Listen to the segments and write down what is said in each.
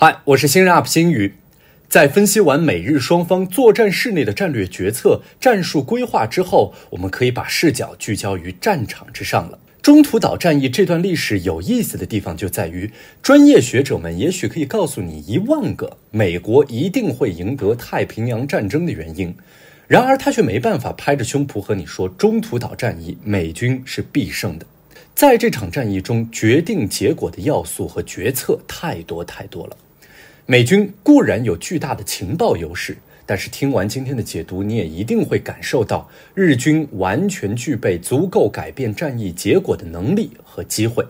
嗨，我是新人 UP 新宇。在分析完美日双方作战室内的战略决策、战术规划之后，我们可以把视角聚焦于战场之上了。中途岛战役这段历史有意思的地方就在于，专业学者们也许可以告诉你一万个美国一定会赢得太平洋战争的原因，然而他却没办法拍着胸脯和你说中途岛战役美军是必胜的。在这场战役中，决定结果的要素和决策太多太多了。美军固然有巨大的情报优势，但是听完今天的解读，你也一定会感受到日军完全具备足够改变战役结果的能力和机会。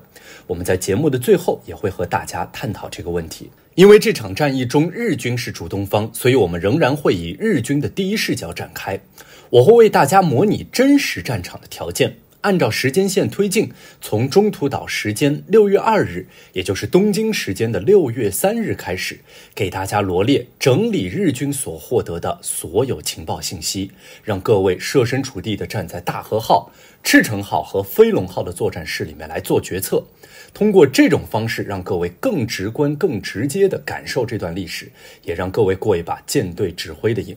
我们在节目的最后也会和大家探讨这个问题。因为这场战役中日军是主动方，所以我们仍然会以日军的第一视角展开。我会为大家模拟真实战场的条件。按照时间线推进，从中途岛时间六月二日，也就是东京时间的六月三日开始，给大家罗列整理日军所获得的所有情报信息，让各位设身处地地站在大和号、赤城号和飞龙号的作战室里面来做决策。通过这种方式，让各位更直观、更直接地感受这段历史，也让各位过一把舰队指挥的瘾。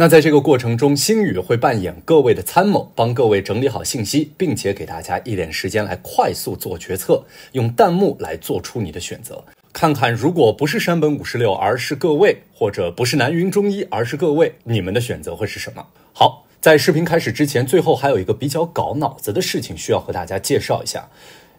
那在这个过程中，星宇会扮演各位的参谋，帮各位整理好信息，并且给大家一点时间来快速做决策，用弹幕来做出你的选择。看看，如果不是山本五十六，而是各位，或者不是南云中一，而是各位，你们的选择会是什么？好，在视频开始之前，最后还有一个比较搞脑子的事情需要和大家介绍一下，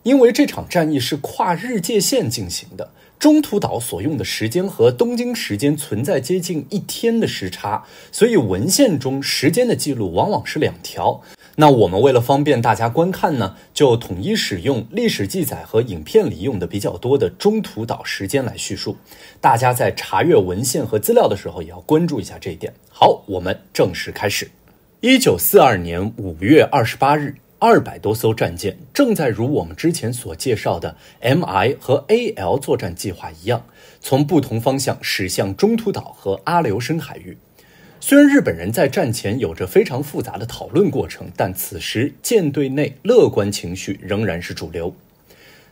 因为这场战役是跨日界线进行的。中途岛所用的时间和东京时间存在接近一天的时差，所以文献中时间的记录往往是两条。那我们为了方便大家观看呢，就统一使用历史记载和影片里用的比较多的中途岛时间来叙述。大家在查阅文献和资料的时候，也要关注一下这一点。好，我们正式开始。一九四二年五月二十八日。二百多艘战舰正在如我们之前所介绍的 M I 和 A L 作战计划一样，从不同方向驶向中途岛和阿留申海域。虽然日本人在战前有着非常复杂的讨论过程，但此时舰队内乐观情绪仍然是主流。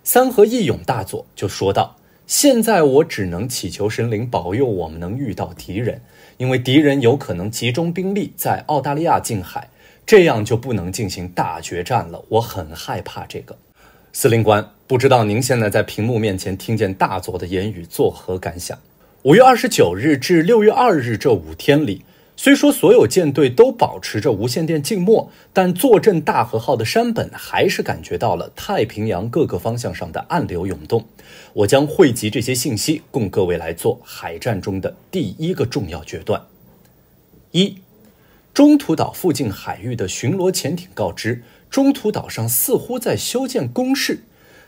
三河义勇大佐就说道：“现在我只能祈求神灵保佑我们能遇到敌人，因为敌人有可能集中兵力在澳大利亚近海。”这样就不能进行大决战了，我很害怕这个。司令官，不知道您现在在屏幕面前听见大佐的言语作何感想？五月二十九日至六月二日这五天里，虽说所有舰队都保持着无线电静默，但坐镇大和号的山本还是感觉到了太平洋各个方向上的暗流涌动。我将汇集这些信息，供各位来做海战中的第一个重要决断。一。中途岛附近海域的巡逻潜艇告知，中途岛上似乎在修建工事，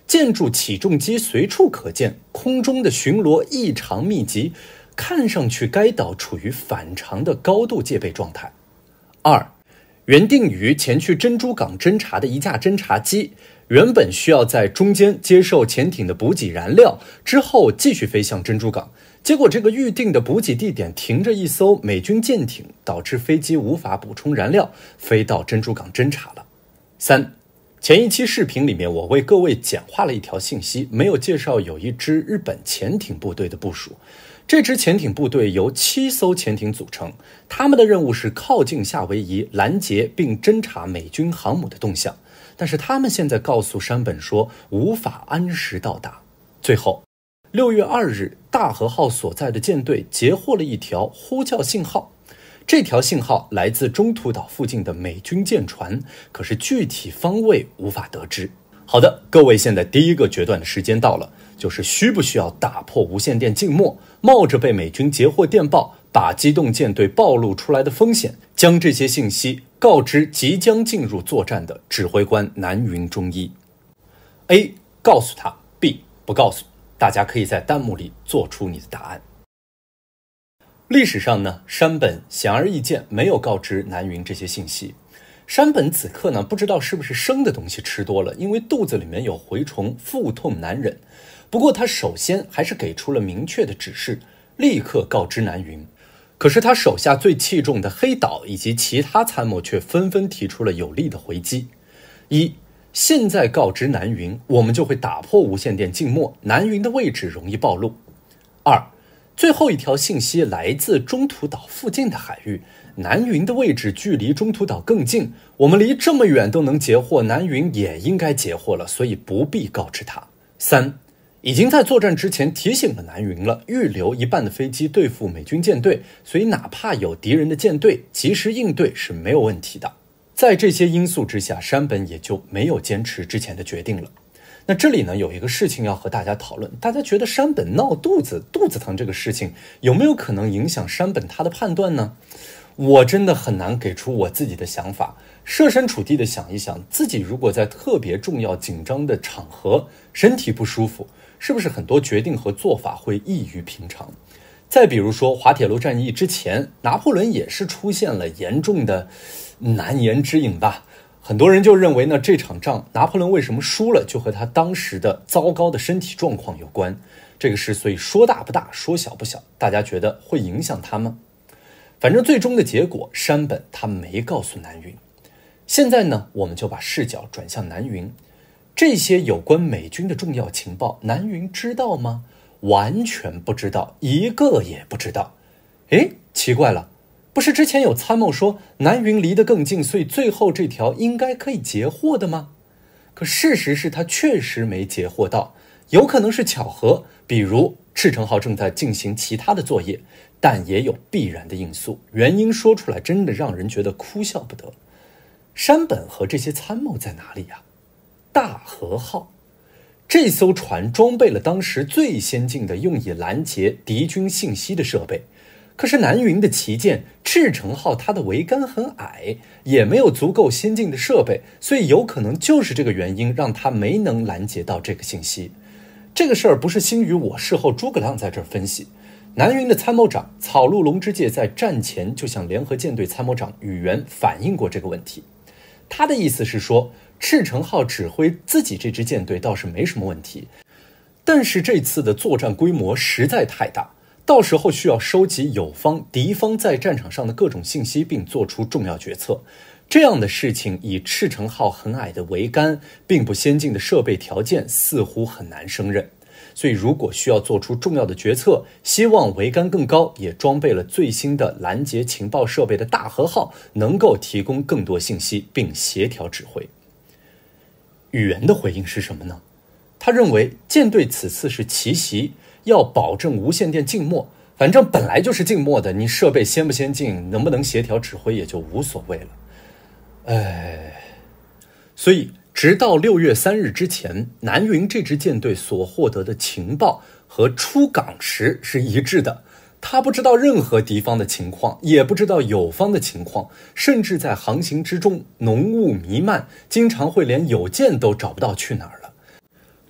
建筑起重机随处可见，空中的巡逻异常密集，看上去该岛处于反常的高度戒备状态。二，原定于前去珍珠港侦察的一架侦察机，原本需要在中间接受潜艇的补给燃料，之后继续飞向珍珠港。结果，这个预定的补给地点停着一艘美军舰艇，导致飞机无法补充燃料，飞到珍珠港侦察了。三，前一期视频里面，我为各位简化了一条信息，没有介绍有一支日本潜艇部队的部署。这支潜艇部队由七艘潜艇组成，他们的任务是靠近夏威夷，拦截并侦察美军航母的动向。但是他们现在告诉山本说，无法按时到达。最后。六月二日，大和号所在的舰队截获了一条呼叫信号，这条信号来自中途岛附近的美军舰船，可是具体方位无法得知。好的，各位，现在第一个决断的时间到了，就是需不需要打破无线电静默，冒着被美军截获电报，把机动舰队暴露出来的风险，将这些信息告知即将进入作战的指挥官南云中一。A，告诉他；B，不告诉。大家可以在弹幕里做出你的答案。历史上呢，山本显而易见没有告知南云这些信息。山本此刻呢，不知道是不是生的东西吃多了，因为肚子里面有蛔虫，腹痛难忍。不过他首先还是给出了明确的指示，立刻告知南云。可是他手下最器重的黑岛以及其他参谋却纷纷提出了有力的回击。一现在告知南云，我们就会打破无线电静默。南云的位置容易暴露。二，最后一条信息来自中途岛附近的海域，南云的位置距离中途岛更近。我们离这么远都能截获南云，也应该截获了，所以不必告知他。三，已经在作战之前提醒了南云了，预留一半的飞机对付美军舰队，所以哪怕有敌人的舰队，及时应对是没有问题的。在这些因素之下，山本也就没有坚持之前的决定了。那这里呢，有一个事情要和大家讨论：大家觉得山本闹肚子、肚子疼这个事情，有没有可能影响山本他的判断呢？我真的很难给出我自己的想法。设身处地的想一想，自己如果在特别重要、紧张的场合，身体不舒服，是不是很多决定和做法会异于平常？再比如说滑铁卢战役之前，拿破仑也是出现了严重的。难言之隐吧，很多人就认为呢，这场仗拿破仑为什么输了，就和他当时的糟糕的身体状况有关。这个事，所以说大不大，说小不小，大家觉得会影响他吗？反正最终的结果，山本他没告诉南云。现在呢，我们就把视角转向南云，这些有关美军的重要情报，南云知道吗？完全不知道，一个也不知道。哎，奇怪了。不是之前有参谋说南云离得更近，所以最后这条应该可以截获的吗？可事实是他确实没截获到，有可能是巧合，比如赤城号正在进行其他的作业，但也有必然的因素。原因说出来真的让人觉得哭笑不得。山本和这些参谋在哪里呀？大和号这艘船装备了当时最先进的用以拦截敌军信息的设备。可是南云的旗舰赤城号，它的桅杆很矮，也没有足够先进的设备，所以有可能就是这个原因，让他没能拦截到这个信息。这个事儿不是星宇我事后诸葛亮在这儿分析，南云的参谋长草鹿龙之介在战前就向联合舰队参谋长宇垣反映过这个问题。他的意思是说，赤城号指挥自己这支舰队倒是没什么问题，但是这次的作战规模实在太大。到时候需要收集友方、敌方在战场上的各种信息，并做出重要决策。这样的事情以赤城号很矮的桅杆，并不先进的设备条件，似乎很难胜任。所以，如果需要做出重要的决策，希望桅杆更高，也装备了最新的拦截情报设备的大和号能够提供更多信息，并协调指挥。宇垣的回应是什么呢？他认为舰队此次是奇袭。要保证无线电静默，反正本来就是静默的。你设备先不先进，能不能协调指挥也就无所谓了。哎，所以直到六月三日之前，南云这支舰队所获得的情报和出港时是一致的。他不知道任何敌方的情况，也不知道友方的情况，甚至在航行之中，浓雾弥漫，经常会连友舰都找不到去哪儿。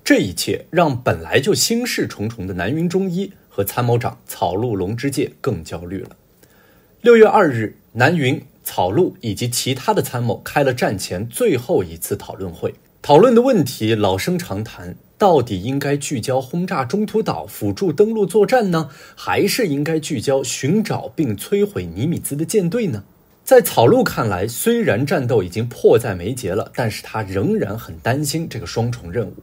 这一切让本来就心事重重的南云中一和参谋长草鹿龙之介更焦虑了。六月二日，南云、草鹿以及其他的参谋开了战前最后一次讨论会，讨论的问题老生常谈：到底应该聚焦轰炸中途岛辅助登陆作战呢，还是应该聚焦寻找并摧毁尼米兹的舰队呢？在草鹿看来，虽然战斗已经迫在眉睫了，但是他仍然很担心这个双重任务。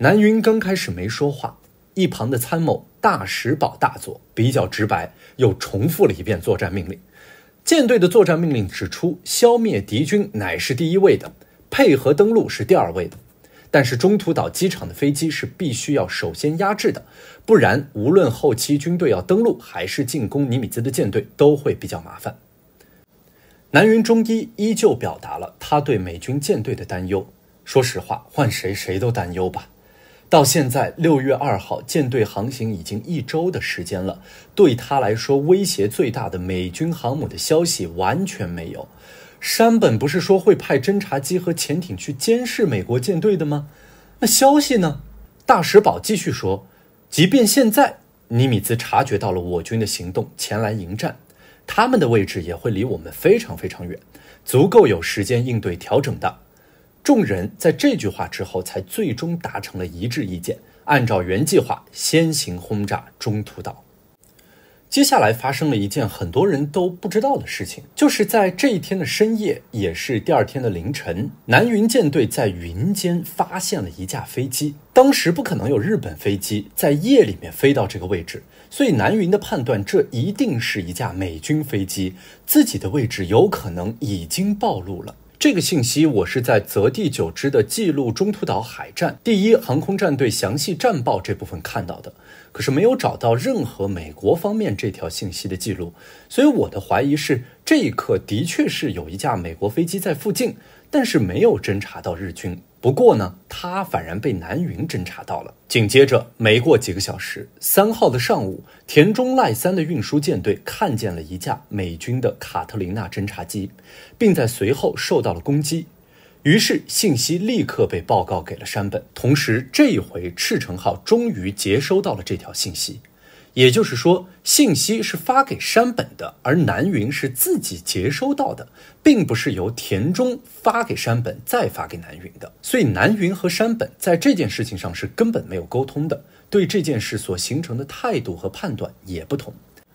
南云刚开始没说话，一旁的参谋大石宝大佐比较直白，又重复了一遍作战命令。舰队的作战命令指出，消灭敌军乃是第一位的，配合登陆是第二位的。但是中途岛机场的飞机是必须要首先压制的，不然无论后期军队要登陆还是进攻尼米兹的舰队，都会比较麻烦。南云中一依旧表达了他对美军舰队的担忧。说实话，换谁谁都担忧吧。到现在六月二号，舰队航行已经一周的时间了。对他来说，威胁最大的美军航母的消息完全没有。山本不是说会派侦察机和潜艇去监视美国舰队的吗？那消息呢？大使宝继续说，即便现在尼米兹察觉到了我军的行动前来迎战，他们的位置也会离我们非常非常远，足够有时间应对调整的。众人在这句话之后，才最终达成了一致意见，按照原计划先行轰炸中途岛。接下来发生了一件很多人都不知道的事情，就是在这一天的深夜，也是第二天的凌晨，南云舰队在云间发现了一架飞机。当时不可能有日本飞机在夜里面飞到这个位置，所以南云的判断，这一定是一架美军飞机。自己的位置有可能已经暴露了。这个信息我是在《择地九之的记录中途岛海战第一航空战队详细战报》这部分看到的，可是没有找到任何美国方面这条信息的记录，所以我的怀疑是，这一刻的确是有一架美国飞机在附近，但是没有侦察到日军。不过呢，他反而被南云侦察到了。紧接着，没过几个小时，三号的上午，田中赖三的运输舰队看见了一架美军的卡特琳娜侦察机，并在随后受到了攻击。于是，信息立刻被报告给了山本。同时，这一回赤城号终于接收到了这条信息。也就是说，信息是发给山本的，而南云是自己接收到的，并不是由田中发给山本再发给南云的。所以，南云和山本在这件事情上是根本没有沟通的，对这件事所形成的态度和判断也不同。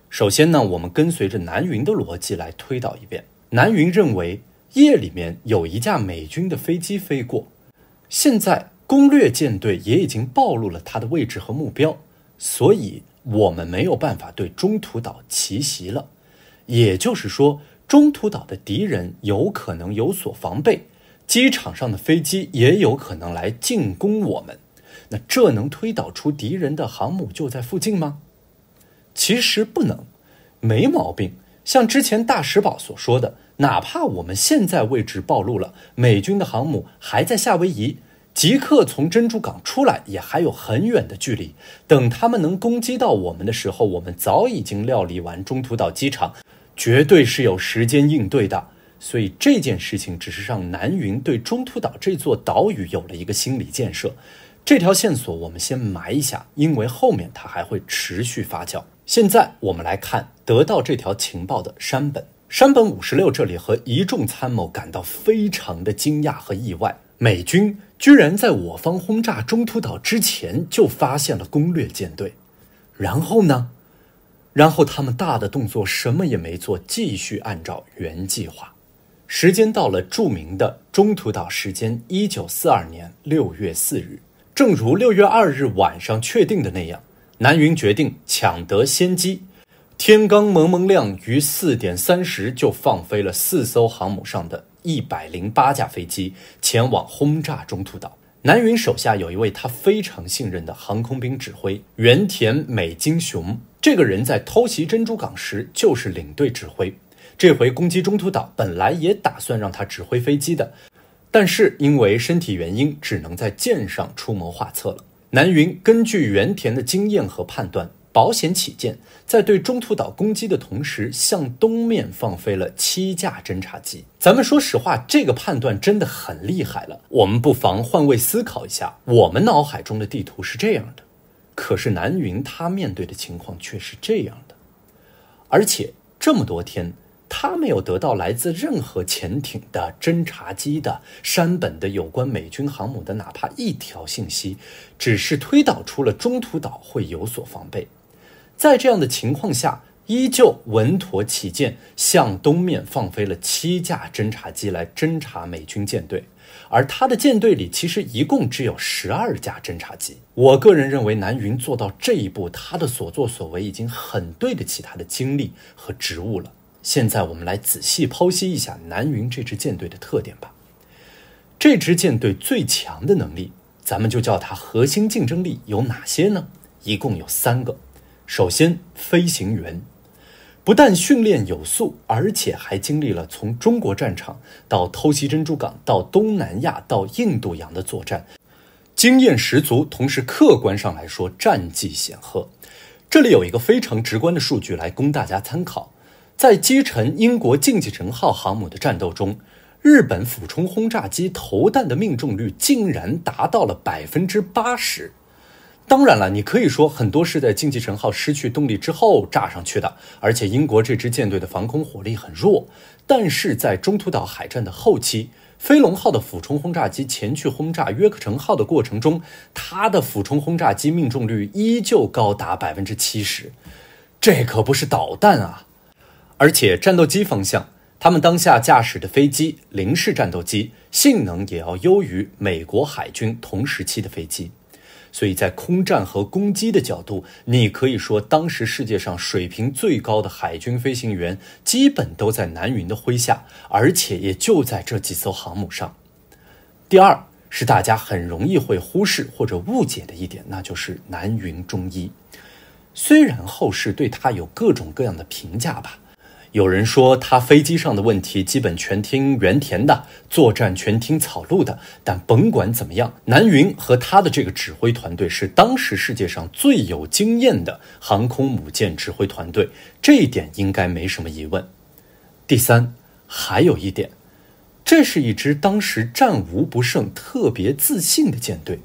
首先呢，我们跟随着南云的逻辑来推导一遍。南云认为，夜里面有一架美军的飞机飞过，现在攻略舰队也已经暴露了他的位置和目标，所以。我们没有办法对中途岛奇袭了，也就是说，中途岛的敌人有可能有所防备，机场上的飞机也有可能来进攻我们。那这能推导出敌人的航母就在附近吗？其实不能，没毛病。像之前大石宝所说的，哪怕我们现在位置暴露了，美军的航母还在夏威夷。即刻从珍珠港出来也还有很远的距离，等他们能攻击到我们的时候，我们早已经料理完中途岛机场，绝对是有时间应对的。所以这件事情只是让南云对中途岛这座岛屿有了一个心理建设。这条线索我们先埋一下，因为后面它还会持续发酵。现在我们来看得到这条情报的山本山本五十六，这里和一众参谋感到非常的惊讶和意外，美军。居然在我方轰炸中途岛之前就发现了攻略舰队，然后呢？然后他们大的动作什么也没做，继续按照原计划。时间到了著名的中途岛时间，一九四二年六月四日，正如六月二日晚上确定的那样，南云决定抢得先机。天刚蒙蒙亮，于四点三十就放飞了四艘航母上的。一百零八架飞机前往轰炸中途岛。南云手下有一位他非常信任的航空兵指挥原田美金雄，这个人在偷袭珍珠港时就是领队指挥。这回攻击中途岛，本来也打算让他指挥飞机的，但是因为身体原因，只能在舰上出谋划策了。南云根据原田的经验和判断。保险起见，在对中途岛攻击的同时，向东面放飞了七架侦察机。咱们说实话，这个判断真的很厉害了。我们不妨换位思考一下，我们脑海中的地图是这样的，可是南云他面对的情况却是这样的。而且这么多天，他没有得到来自任何潜艇的侦察机的山本的有关美军航母的哪怕一条信息，只是推导出了中途岛会有所防备。在这样的情况下，依旧稳妥起见，向东面放飞了七架侦察机来侦察美军舰队。而他的舰队里其实一共只有十二架侦察机。我个人认为，南云做到这一步，他的所作所为已经很对得起他的经历和职务了。现在我们来仔细剖析一下南云这支舰队的特点吧。这支舰队最强的能力，咱们就叫它核心竞争力有哪些呢？一共有三个。首先，飞行员不但训练有素，而且还经历了从中国战场到偷袭珍珠港到东南亚到印度洋的作战，经验十足。同时，客观上来说，战绩显赫。这里有一个非常直观的数据来供大家参考：在击沉英国“竞技城号”航母的战斗中，日本俯冲轰炸机投弹的命中率竟然达到了百分之八十。当然了，你可以说很多是在“竞技神号”失去动力之后炸上去的，而且英国这支舰队的防空火力很弱。但是在中途岛海战的后期，“飞龙号”的俯冲轰炸机前去轰炸“约克城号”的过程中，它的俯冲轰炸机命中率依旧高达百分之七十，这可不是导弹啊！而且战斗机方向，他们当下驾驶的飞机零式战斗机性能也要优于美国海军同时期的飞机。所以在空战和攻击的角度，你可以说当时世界上水平最高的海军飞行员，基本都在南云的麾下，而且也就在这几艘航母上。第二是大家很容易会忽视或者误解的一点，那就是南云中一，虽然后世对他有各种各样的评价吧。有人说他飞机上的问题基本全听原田的，作战全听草鹿的，但甭管怎么样，南云和他的这个指挥团队是当时世界上最有经验的航空母舰指挥团队，这一点应该没什么疑问。第三，还有一点，这是一支当时战无不胜、特别自信的舰队，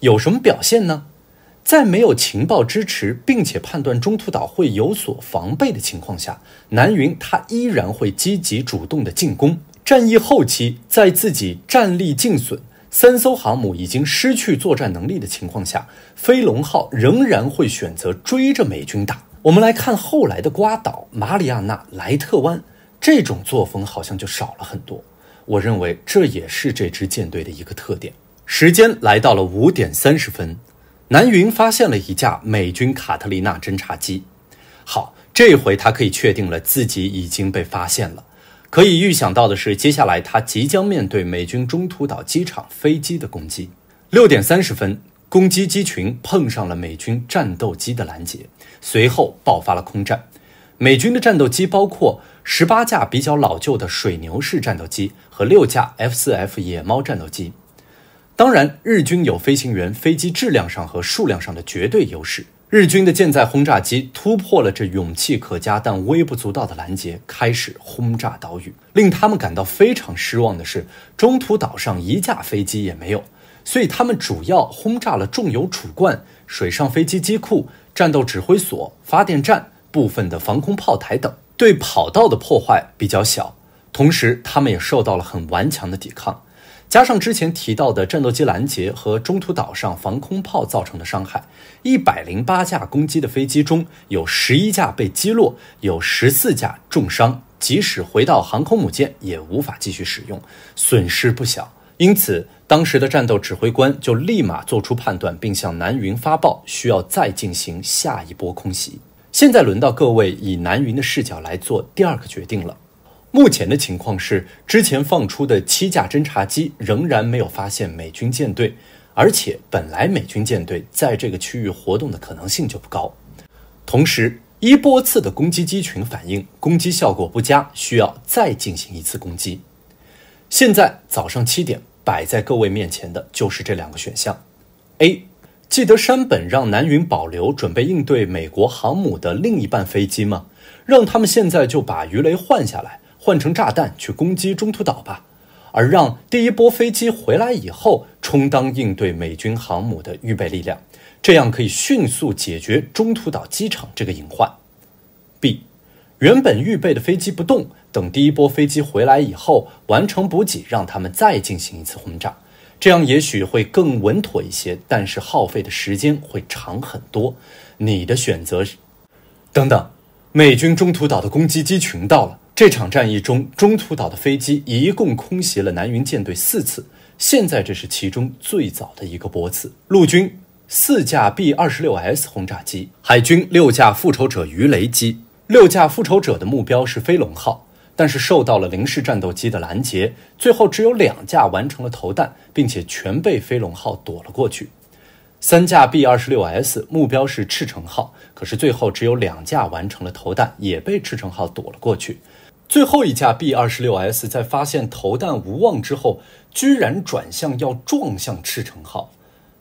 有什么表现呢？在没有情报支持，并且判断中途岛会有所防备的情况下，南云他依然会积极主动的进攻。战役后期，在自己战力尽损，三艘航母已经失去作战能力的情况下，飞龙号仍然会选择追着美军打。我们来看后来的瓜岛、马里亚纳、莱特湾，这种作风好像就少了很多。我认为这也是这支舰队的一个特点。时间来到了五点三十分。南云发现了一架美军卡特琳娜侦察机，好，这回他可以确定了，自己已经被发现了。可以预想到的是，接下来他即将面对美军中途岛机场飞机的攻击。六点三十分，攻击机群碰上了美军战斗机的拦截，随后爆发了空战。美军的战斗机包括十八架比较老旧的水牛式战斗机和六架 F 四 F 野猫战斗机。当然，日军有飞行员、飞机质量上和数量上的绝对优势。日军的舰载轰炸机突破了这勇气可嘉但微不足道的拦截，开始轰炸岛屿。令他们感到非常失望的是，中途岛上一架飞机也没有，所以他们主要轰炸了重油储罐、水上飞机机库、战斗指挥所、发电站、部分的防空炮台等，对跑道的破坏比较小。同时，他们也受到了很顽强的抵抗。加上之前提到的战斗机拦截和中途岛上防空炮造成的伤害，一百零八架攻击的飞机中有十一架被击落，有十四架重伤，即使回到航空母舰也无法继续使用，损失不小。因此，当时的战斗指挥官就立马做出判断，并向南云发报，需要再进行下一波空袭。现在轮到各位以南云的视角来做第二个决定了。目前的情况是，之前放出的七架侦察机仍然没有发现美军舰队，而且本来美军舰队在这个区域活动的可能性就不高。同时，一波次的攻击机群反应攻击效果不佳，需要再进行一次攻击。现在早上七点，摆在各位面前的就是这两个选项：A，记得山本让南云保留准备应对美国航母的另一半飞机吗？让他们现在就把鱼雷换下来。换成炸弹去攻击中途岛吧，而让第一波飞机回来以后充当应对美军航母的预备力量，这样可以迅速解决中途岛机场这个隐患。B，原本预备的飞机不动，等第一波飞机回来以后完成补给，让他们再进行一次轰炸，这样也许会更稳妥一些，但是耗费的时间会长很多。你的选择是？等等，美军中途岛的攻击机群到了。这场战役中，中途岛的飞机一共空袭了南云舰队四次。现在这是其中最早的一个波次。陆军四架 B 二十六 S 轰炸机，海军六架复仇者鱼雷机。六架复仇者的目标是飞龙号，但是受到了零式战斗机的拦截，最后只有两架完成了投弹，并且全被飞龙号躲了过去。三架 B 二十六 S 目标是赤城号，可是最后只有两架完成了投弹，也被赤城号躲了过去。最后一架 B 二十六 S 在发现投弹无望之后，居然转向要撞向赤城号，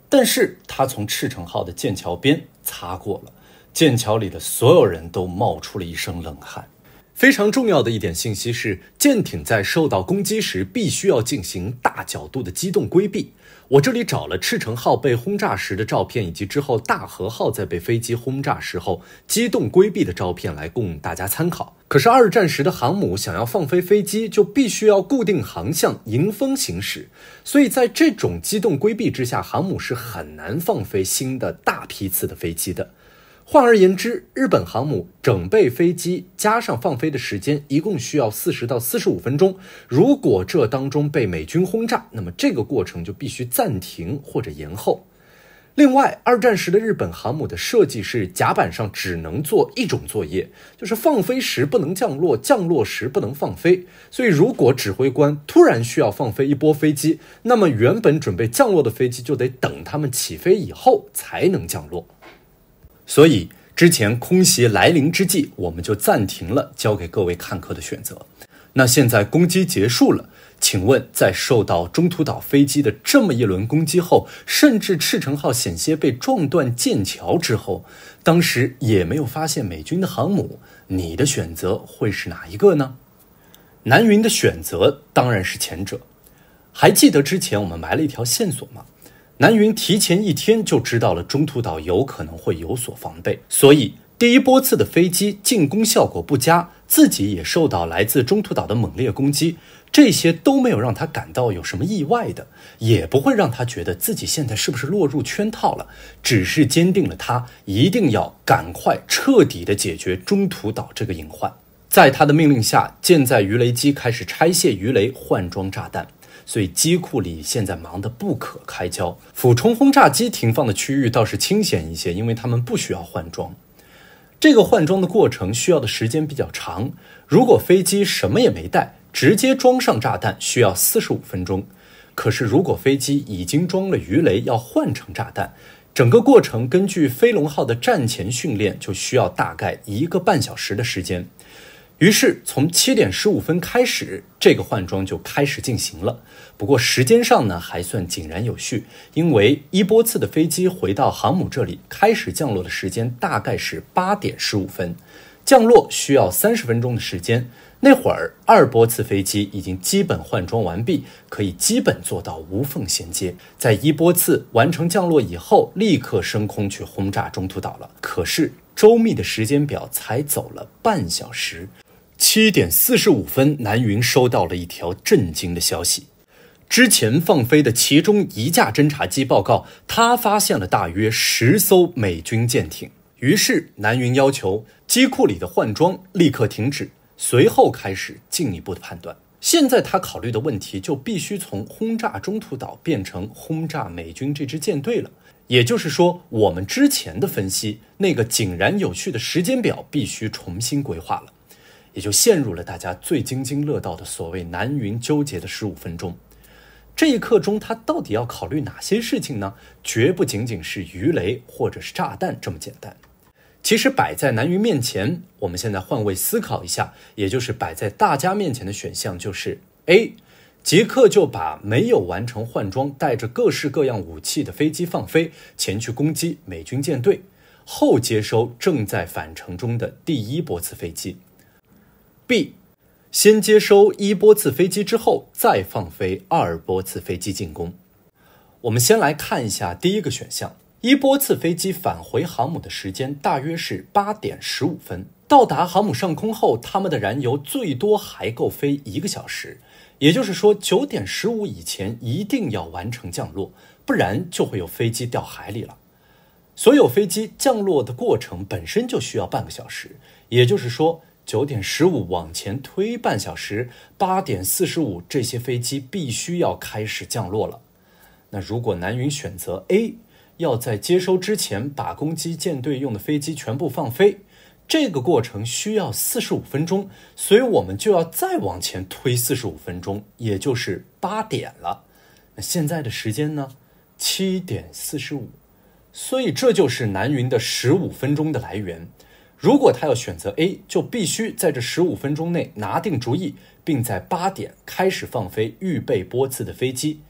但是它从赤城号的舰桥边擦过了，舰桥里的所有人都冒出了一身冷汗。非常重要的一点信息是，舰艇在受到攻击时，必须要进行大角度的机动规避。我这里找了赤城号被轰炸时的照片，以及之后大和号在被飞机轰炸时候机动规避的照片来供大家参考。可是二战时的航母想要放飞飞机，就必须要固定航向迎风行驶，所以在这种机动规避之下，航母是很难放飞新的大批次的飞机的。换而言之，日本航母整备飞机加上放飞的时间，一共需要四十到四十五分钟。如果这当中被美军轰炸，那么这个过程就必须暂停或者延后。另外，二战时的日本航母的设计是，甲板上只能做一种作业，就是放飞时不能降落，降落时不能放飞。所以，如果指挥官突然需要放飞一波飞机，那么原本准备降落的飞机就得等他们起飞以后才能降落。所以，之前空袭来临之际，我们就暂停了，交给各位看客的选择。那现在攻击结束了，请问，在受到中途岛飞机的这么一轮攻击后，甚至赤城号险些被撞断舰桥之后，当时也没有发现美军的航母，你的选择会是哪一个呢？南云的选择当然是前者。还记得之前我们埋了一条线索吗？南云提前一天就知道了中途岛有可能会有所防备，所以第一波次的飞机进攻效果不佳，自己也受到来自中途岛的猛烈攻击，这些都没有让他感到有什么意外的，也不会让他觉得自己现在是不是落入圈套了，只是坚定了他一定要赶快彻底的解决中途岛这个隐患。在他的命令下，舰载鱼雷机开始拆卸鱼雷，换装炸弹。所以机库里现在忙得不可开交，俯冲轰炸机停放的区域倒是清闲一些，因为他们不需要换装。这个换装的过程需要的时间比较长，如果飞机什么也没带，直接装上炸弹需要四十五分钟。可是如果飞机已经装了鱼雷，要换成炸弹，整个过程根据飞龙号的战前训练就需要大概一个半小时的时间。于是从七点十五分开始，这个换装就开始进行了。不过时间上呢还算井然有序，因为一波次的飞机回到航母这里开始降落的时间大概是八点十五分，降落需要三十分钟的时间。那会儿二波次飞机已经基本换装完毕，可以基本做到无缝衔接。在一波次完成降落以后，立刻升空去轰炸中途岛了。可是周密的时间表才走了半小时，七点四十五分，南云收到了一条震惊的消息。之前放飞的其中一架侦察机报告，他发现了大约十艘美军舰艇。于是南云要求机库里的换装立刻停止，随后开始进一步的判断。现在他考虑的问题就必须从轰炸中途岛变成轰炸美军这支舰队了。也就是说，我们之前的分析那个井然有序的时间表必须重新规划了，也就陷入了大家最津津乐道的所谓南云纠结的十五分钟。这一刻钟，他到底要考虑哪些事情呢？绝不仅仅是鱼雷或者是炸弹这么简单。其实摆在南云面前，我们现在换位思考一下，也就是摆在大家面前的选项就是：A，即刻就把没有完成换装、带着各式各样武器的飞机放飞，前去攻击美军舰队；后接收正在返程中的第一波次飞机。B。先接收一波次飞机之后，再放飞二波次飞机进攻。我们先来看一下第一个选项，一波次飞机返回航母的时间大约是八点十五分。到达航母上空后，他们的燃油最多还够飞一个小时，也就是说九点十五以前一定要完成降落，不然就会有飞机掉海里了。所有飞机降落的过程本身就需要半个小时，也就是说。九点十五往前推半小时，八点四十五这些飞机必须要开始降落了。那如果南云选择 A，要在接收之前把攻击舰队用的飞机全部放飞，这个过程需要四十五分钟，所以我们就要再往前推四十五分钟，也就是八点了。那现在的时间呢？七点四十五，所以这就是南云的十五分钟的来源。如果他要选择 A，就必须在这十五分钟内拿定主意，并在八点开始放飞预备波次的飞机。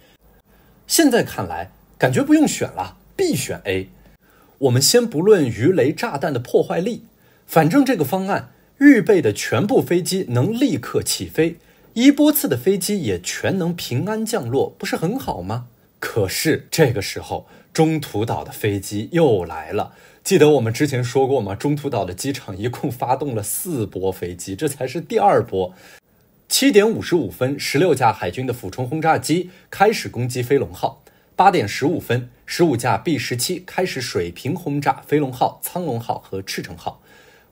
现在看来，感觉不用选了，必选 A。我们先不论鱼雷炸弹的破坏力，反正这个方案预备的全部飞机能立刻起飞，一波次的飞机也全能平安降落，不是很好吗？可是这个时候，中途岛的飞机又来了。记得我们之前说过吗？中途岛的机场一共发动了四波飞机，这才是第二波。七点五十五分，十六架海军的俯冲轰炸机开始攻击飞龙号。八点十五分，十五架 B 十七开始水平轰炸飞龙号、苍龙号和赤城号。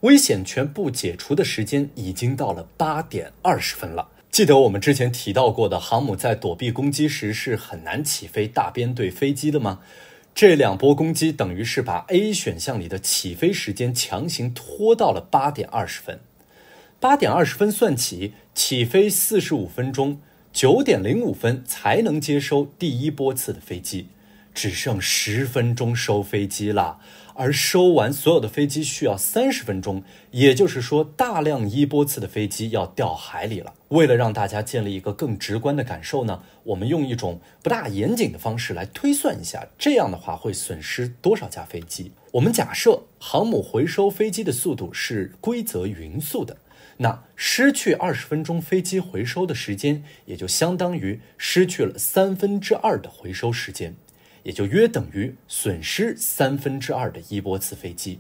危险全部解除的时间已经到了八点二十分了。记得我们之前提到过的，航母在躲避攻击时是很难起飞大编队飞机的吗？这两波攻击等于是把 A 选项里的起飞时间强行拖到了八点二十分。八点二十分算起，起飞四十五分钟，九点零五分才能接收第一波次的飞机。只剩十分钟收飞机了，而收完所有的飞机需要三十分钟，也就是说，大量一波次的飞机要掉海里了。为了让大家建立一个更直观的感受呢，我们用一种不大严谨的方式来推算一下，这样的话会损失多少架飞机？我们假设航母回收飞机的速度是规则匀速的，那失去二十分钟飞机回收的时间，也就相当于失去了三分之二的回收时间。也就约等于损失三分之二的一波次飞机，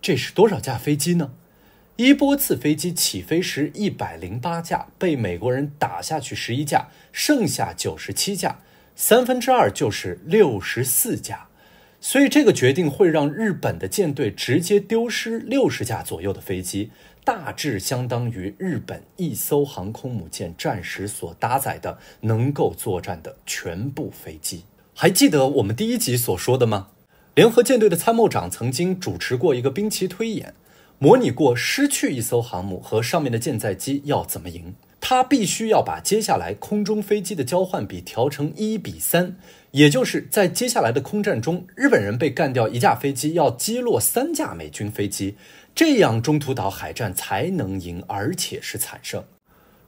这是多少架飞机呢？一波次飞机起飞时一百零八架，被美国人打下去十一架，剩下九十七架，三分之二就是六十四架。所以这个决定会让日本的舰队直接丢失六十架左右的飞机，大致相当于日本一艘航空母舰战时所搭载的能够作战的全部飞机。还记得我们第一集所说的吗？联合舰队的参谋长曾经主持过一个兵棋推演，模拟过失去一艘航母和上面的舰载机要怎么赢。他必须要把接下来空中飞机的交换比调成一比三，也就是在接下来的空战中，日本人被干掉一架飞机要击落三架美军飞机，这样中途岛海战才能赢，而且是惨胜。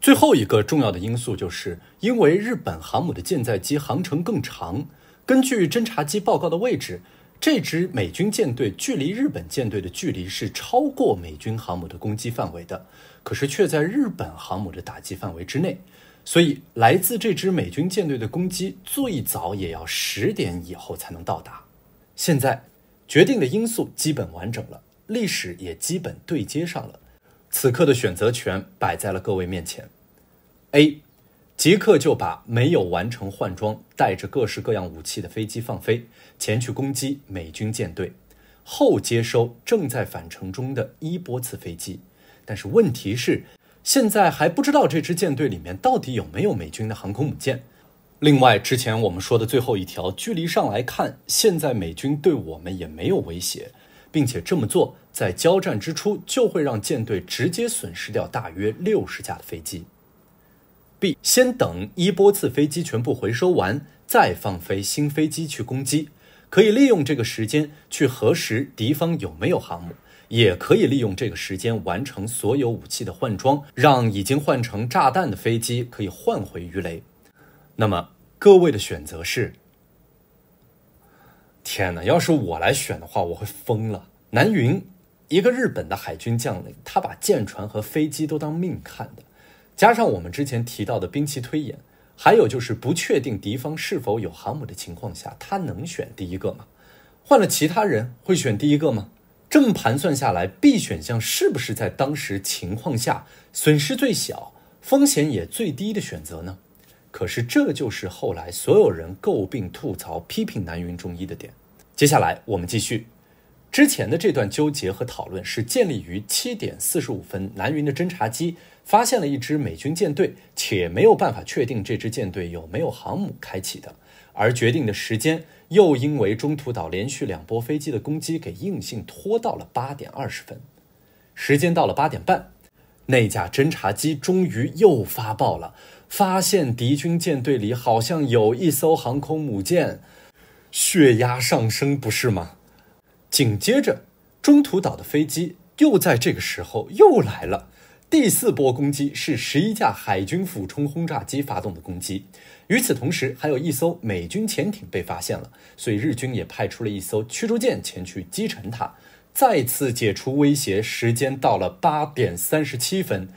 最后一个重要的因素就是，因为日本航母的舰载机航程更长。根据侦察机报告的位置，这支美军舰队距离日本舰队的距离是超过美军航母的攻击范围的，可是却在日本航母的打击范围之内。所以，来自这支美军舰队的攻击最早也要十点以后才能到达。现在，决定的因素基本完整了，历史也基本对接上了。此刻的选择权摆在了各位面前。A，即刻就把没有完成换装、带着各式各样武器的飞机放飞，前去攻击美军舰队，后接收正在返程中的一波次飞机。但是问题是，现在还不知道这支舰队里面到底有没有美军的航空母舰。另外，之前我们说的最后一条，距离上来看，现在美军对我们也没有威胁，并且这么做在交战之初就会让舰队直接损失掉大约六十架的飞机。先等一波次飞机全部回收完，再放飞新飞机去攻击。可以利用这个时间去核实敌方有没有航母，也可以利用这个时间完成所有武器的换装，让已经换成炸弹的飞机可以换回鱼雷。那么各位的选择是？天哪，要是我来选的话，我会疯了。南云，一个日本的海军将领，他把舰船和飞机都当命看的。加上我们之前提到的兵器推演，还有就是不确定敌方是否有航母的情况下，他能选第一个吗？换了其他人会选第一个吗？这么盘算下来，B 选项是不是在当时情况下损失最小、风险也最低的选择呢？可是这就是后来所有人诟病、吐槽、批评南云中一的点。接下来我们继续之前的这段纠结和讨论，是建立于七点四十五分南云的侦察机。发现了一支美军舰队，且没有办法确定这支舰队有没有航母开启的，而决定的时间又因为中途岛连续两波飞机的攻击给硬性拖到了八点二十分。时间到了八点半，那架侦察机终于又发报了，发现敌军舰队里好像有一艘航空母舰。血压上升不是吗？紧接着，中途岛的飞机又在这个时候又来了。第四波攻击是十一架海军俯冲轰炸机发动的攻击。与此同时，还有一艘美军潜艇被发现了，所以日军也派出了一艘驱逐舰前去击沉它，再次解除威胁。时间到了八点三十七分，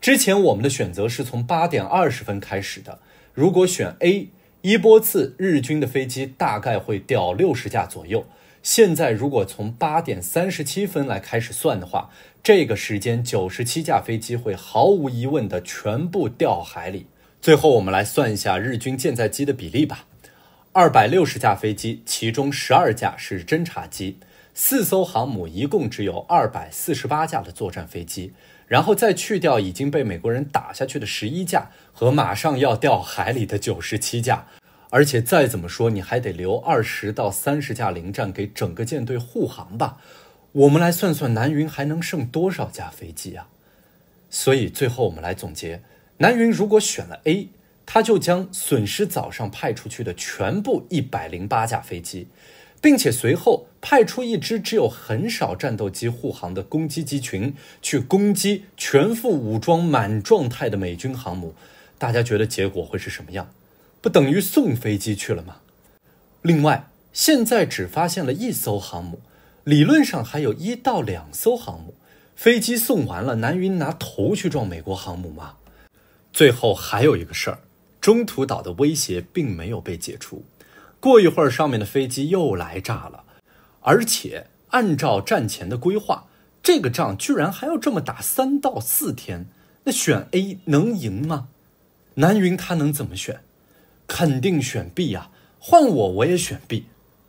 之前我们的选择是从八点二十分开始的。如果选 A，一波次日军的飞机大概会掉六十架左右。现在如果从八点三十七分来开始算的话。这个时间，九十七架飞机会毫无疑问的全部掉海里。最后，我们来算一下日军舰载机的比例吧。二百六十架飞机，其中十二架是侦察机，四艘航母一共只有二百四十八架的作战飞机。然后再去掉已经被美国人打下去的十一架和马上要掉海里的九十七架，而且再怎么说，你还得留二十到三十架零战给整个舰队护航吧。我们来算算南云还能剩多少架飞机啊？所以最后我们来总结，南云如果选了 A，他就将损失早上派出去的全部一百零八架飞机，并且随后派出一支只有很少战斗机护航的攻击机群去攻击全副武装满状态的美军航母。大家觉得结果会是什么样？不等于送飞机去了吗？另外，现在只发现了一艘航母。理论上还有一到两艘航母，飞机送完了，南云拿头去撞美国航母吗？最后还有一个事儿，中途岛的威胁并没有被解除。过一会儿，上面的飞机又来炸了，而且按照战前的规划，这个仗居然还要这么打三到四天，那选 A 能赢吗？南云他能怎么选？肯定选 B 呀，换我我也选 B，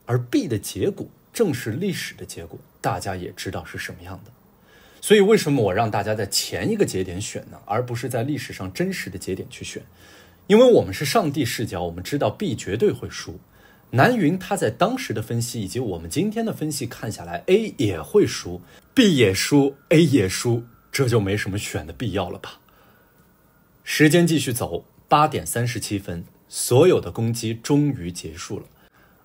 而 B 的结果。正是历史的结果，大家也知道是什么样的。所以，为什么我让大家在前一个节点选呢，而不是在历史上真实的节点去选？因为我们是上帝视角，我们知道 B 绝对会输。南云他在当时的分析以及我们今天的分析看下来，A 也会输，B 也输，A 也输，这就没什么选的必要了吧？时间继续走，八点三十七分，所有的攻击终于结束了。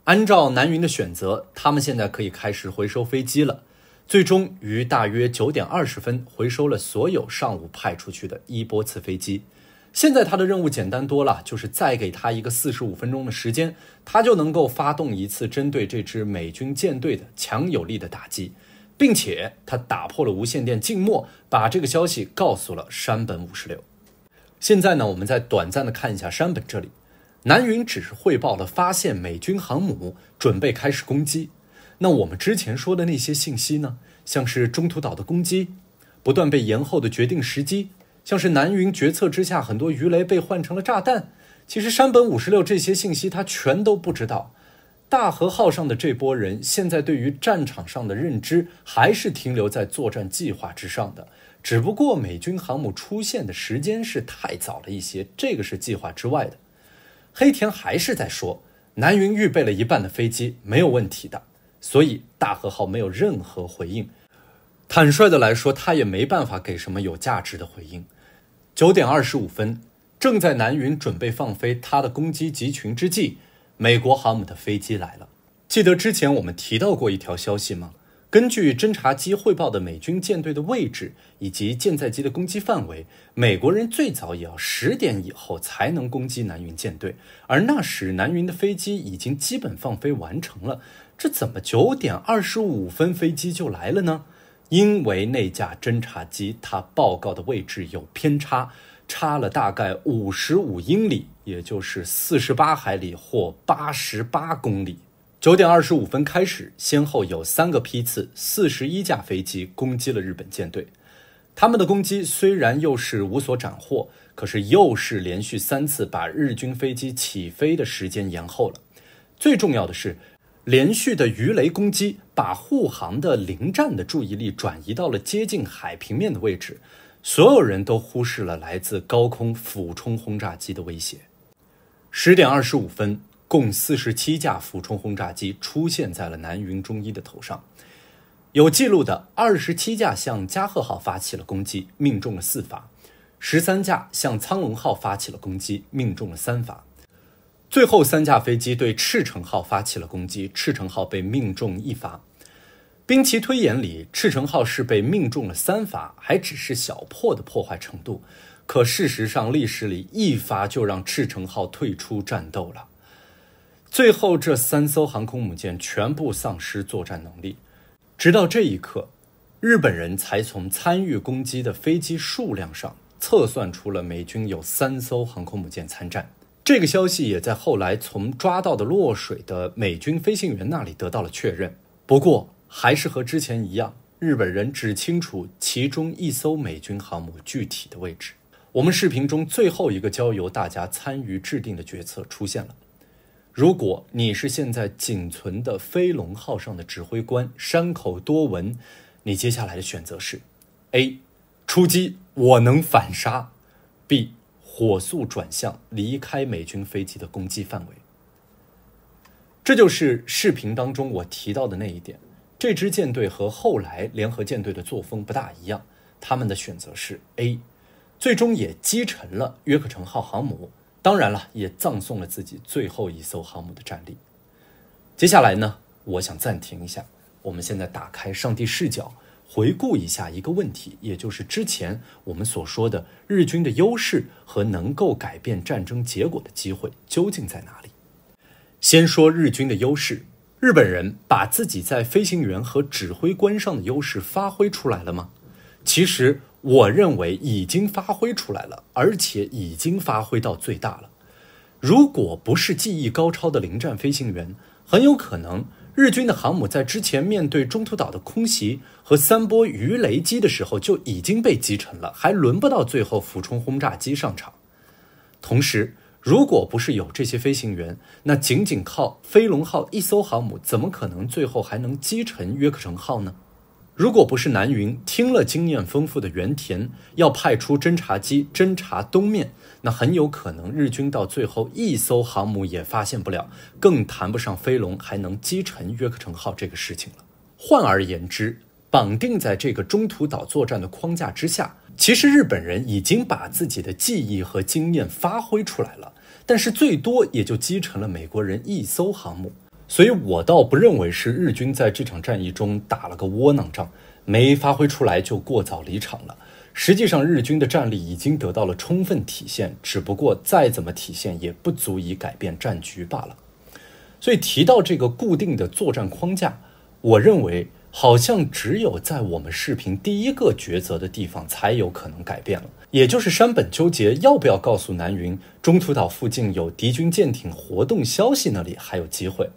按照南云的选择，他们现在可以开始回收飞机了。最终于大约九点二十分回收了所有上午派出去的一波次飞机。现在他的任务简单多了，就是再给他一个四十五分钟的时间，他就能够发动一次针对这支美军舰队的强有力的打击，并且他打破了无线电静默，把这个消息告诉了山本五十六。现在呢，我们再短暂的看一下山本这里。南云只是汇报了发现美军航母，准备开始攻击。那我们之前说的那些信息呢？像是中途岛的攻击，不断被延后的决定时机，像是南云决策之下很多鱼雷被换成了炸弹。其实山本五十六这些信息他全都不知道。大和号上的这波人现在对于战场上的认知还是停留在作战计划之上的，只不过美军航母出现的时间是太早了一些，这个是计划之外的。黑田还是在说，南云预备了一半的飞机没有问题的，所以大和号没有任何回应。坦率的来说，他也没办法给什么有价值的回应。九点二十五分，正在南云准备放飞他的攻击集群之际，美国航母的飞机来了。记得之前我们提到过一条消息吗？根据侦察机汇报的美军舰队的位置以及舰载机的攻击范围，美国人最早也要十点以后才能攻击南云舰队，而那时南云的飞机已经基本放飞完成了。这怎么九点二十五分飞机就来了呢？因为那架侦察机它报告的位置有偏差，差了大概五十五英里，也就是四十八海里或八十八公里。九点二十五分开始，先后有三个批次，四十一架飞机攻击了日本舰队。他们的攻击虽然又是无所斩获，可是又是连续三次把日军飞机起飞的时间延后了。最重要的是，连续的鱼雷攻击把护航的零战的注意力转移到了接近海平面的位置，所有人都忽视了来自高空俯冲轰炸机的威胁。十点二十五分。共四十七架俯冲轰炸机出现在了南云中一的头上，有记录的二十七架向加贺号发起了攻击，命中了四发；十三架向苍龙号发起了攻击，命中了三发；最后三架飞机对赤城号发起了攻击，赤城号被命中一发。兵棋推演里，赤城号是被命中了三发，还只是小破的破坏程度；可事实上，历史里一发就让赤城号退出战斗了。最后，这三艘航空母舰全部丧失作战能力。直到这一刻，日本人才从参与攻击的飞机数量上测算出了美军有三艘航空母舰参战。这个消息也在后来从抓到的落水的美军飞行员那里得到了确认。不过，还是和之前一样，日本人只清楚其中一艘美军航母具体的位置。我们视频中最后一个交由大家参与制定的决策出现了。如果你是现在仅存的飞龙号上的指挥官山口多文，你接下来的选择是：A. 出击，我能反杀；B. 火速转向，离开美军飞机的攻击范围。这就是视频当中我提到的那一点。这支舰队和后来联合舰队的作风不大一样，他们的选择是 A，最终也击沉了约克城号航母。当然了，也葬送了自己最后一艘航母的战力。接下来呢，我想暂停一下，我们现在打开上帝视角，回顾一下一个问题，也就是之前我们所说的日军的优势和能够改变战争结果的机会究竟在哪里？先说日军的优势，日本人把自己在飞行员和指挥官上的优势发挥出来了吗？其实，我认为已经发挥出来了，而且已经发挥到最大了。如果不是技艺高超的零战飞行员，很有可能日军的航母在之前面对中途岛的空袭和三波鱼雷机的时候就已经被击沉了，还轮不到最后俯冲轰炸机上场。同时，如果不是有这些飞行员，那仅仅靠飞龙号一艘航母，怎么可能最后还能击沉约克城号呢？如果不是南云听了经验丰富的原田要派出侦察机侦察东面，那很有可能日军到最后一艘航母也发现不了，更谈不上飞龙还能击沉约克城号这个事情了。换而言之，绑定在这个中途岛作战的框架之下，其实日本人已经把自己的记忆和经验发挥出来了，但是最多也就击沉了美国人一艘航母。所以，我倒不认为是日军在这场战役中打了个窝囊仗，没发挥出来就过早离场了。实际上，日军的战力已经得到了充分体现，只不过再怎么体现也不足以改变战局罢了。所以，提到这个固定的作战框架，我认为好像只有在我们视频第一个抉择的地方才有可能改变了，也就是山本纠结要不要告诉南云中途岛附近有敌军舰艇活动消息，那里还有机会。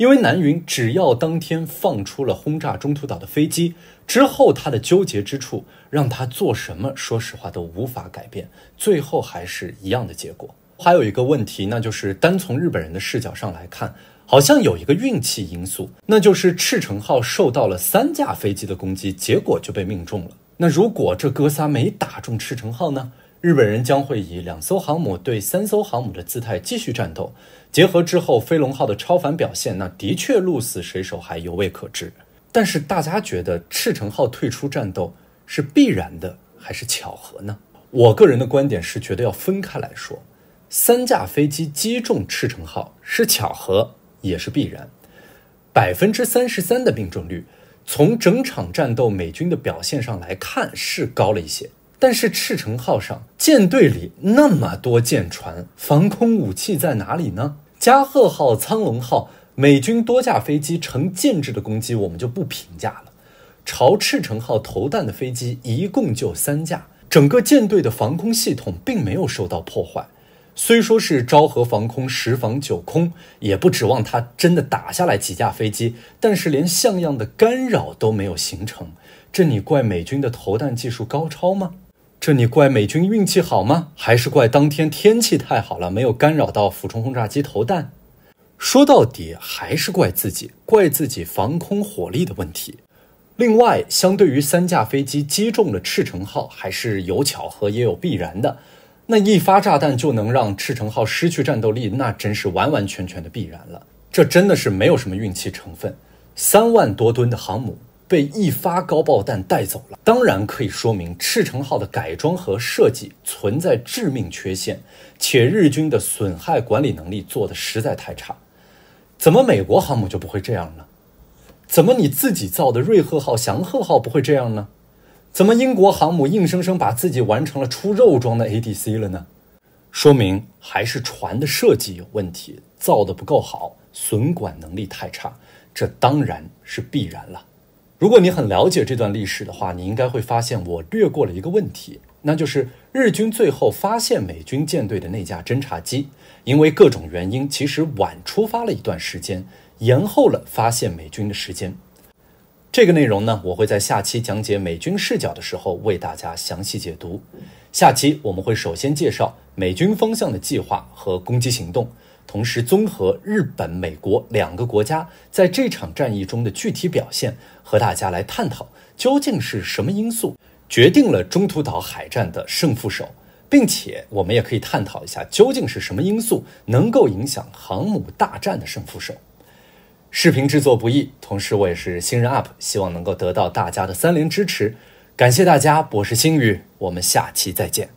因为南云只要当天放出了轰炸中途岛的飞机之后，他的纠结之处让他做什么，说实话都无法改变，最后还是一样的结果。还有一个问题，那就是单从日本人的视角上来看，好像有一个运气因素，那就是赤城号受到了三架飞机的攻击，结果就被命中了。那如果这哥仨没打中赤城号呢？日本人将会以两艘航母对三艘航母的姿态继续战斗。结合之后，飞龙号的超凡表现，那的确鹿死谁手还犹未可知。但是大家觉得赤城号退出战斗是必然的还是巧合呢？我个人的观点是觉得要分开来说。三架飞机击中赤城号是巧合也是必然。百分之三十三的命中率，从整场战斗美军的表现上来看是高了一些。但是赤城号上舰队里那么多舰船，防空武器在哪里呢？加贺号、苍龙号，美军多架飞机成建制的攻击，我们就不评价了。朝赤城号投弹的飞机一共就三架，整个舰队的防空系统并没有受到破坏。虽说是昭和防空十防九空，也不指望它真的打下来几架飞机，但是连像样的干扰都没有形成。这你怪美军的投弹技术高超吗？这你怪美军运气好吗？还是怪当天天气太好了，没有干扰到俯冲轰炸机投弹？说到底还是怪自己，怪自己防空火力的问题。另外，相对于三架飞机击中了赤城号，还是有巧合也有必然的。那一发炸弹就能让赤城号失去战斗力，那真是完完全全的必然了。这真的是没有什么运气成分。三万多吨的航母。被一发高爆弹带走了，当然可以说明赤城号的改装和设计存在致命缺陷，且日军的损害管理能力做得实在太差。怎么美国航母就不会这样呢？怎么你自己造的瑞鹤号、翔鹤号不会这样呢？怎么英国航母硬生生把自己完成了出肉装的 ADC 了呢？说明还是船的设计有问题，造的不够好，损管能力太差，这当然是必然了。如果你很了解这段历史的话，你应该会发现我略过了一个问题，那就是日军最后发现美军舰队的那架侦察机，因为各种原因，其实晚出发了一段时间，延后了发现美军的时间。这个内容呢，我会在下期讲解美军视角的时候为大家详细解读。下期我们会首先介绍美军方向的计划和攻击行动。同时，综合日本、美国两个国家在这场战役中的具体表现，和大家来探讨究竟是什么因素决定了中途岛海战的胜负手，并且我们也可以探讨一下究竟是什么因素能够影响航母大战的胜负手。视频制作不易，同时我也是新人 UP，希望能够得到大家的三连支持，感谢大家！我是星宇，我们下期再见。